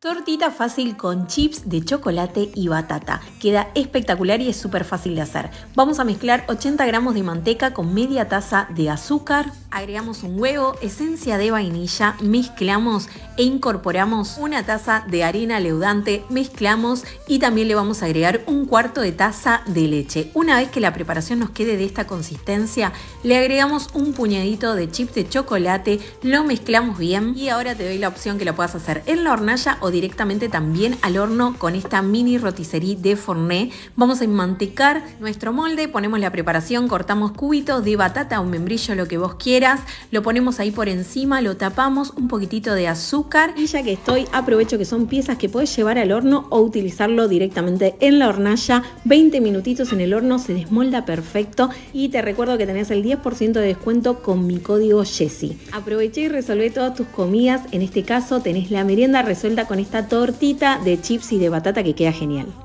Tortita fácil con chips de chocolate y batata. Queda espectacular y es súper fácil de hacer. Vamos a mezclar 80 gramos de manteca con media taza de azúcar. Agregamos un huevo, esencia de vainilla, mezclamos e incorporamos una taza de harina leudante, mezclamos y también le vamos a agregar un cuarto de taza de leche. Una vez que la preparación nos quede de esta consistencia, le agregamos un puñadito de chips de chocolate, lo mezclamos bien y ahora te doy la opción que lo puedas hacer en la hornalla o directamente también al horno con esta mini rotisserie de Forné. Vamos a enmantecar nuestro molde, ponemos la preparación, cortamos cubitos de batata o membrillo, lo que vos quieras, lo ponemos ahí por encima, lo tapamos, un poquitito de azúcar. Y ya que estoy, aprovecho que son piezas que puedes llevar al horno o utilizarlo directamente en la hornalla. 20 minutitos en el horno, se desmolda perfecto y te recuerdo que tenés el 10% de descuento con mi código Jessy. Aproveché y resolvé todas tus comidas, en este caso tenés la merienda resuelta con esta tortita de chips y de batata que queda genial.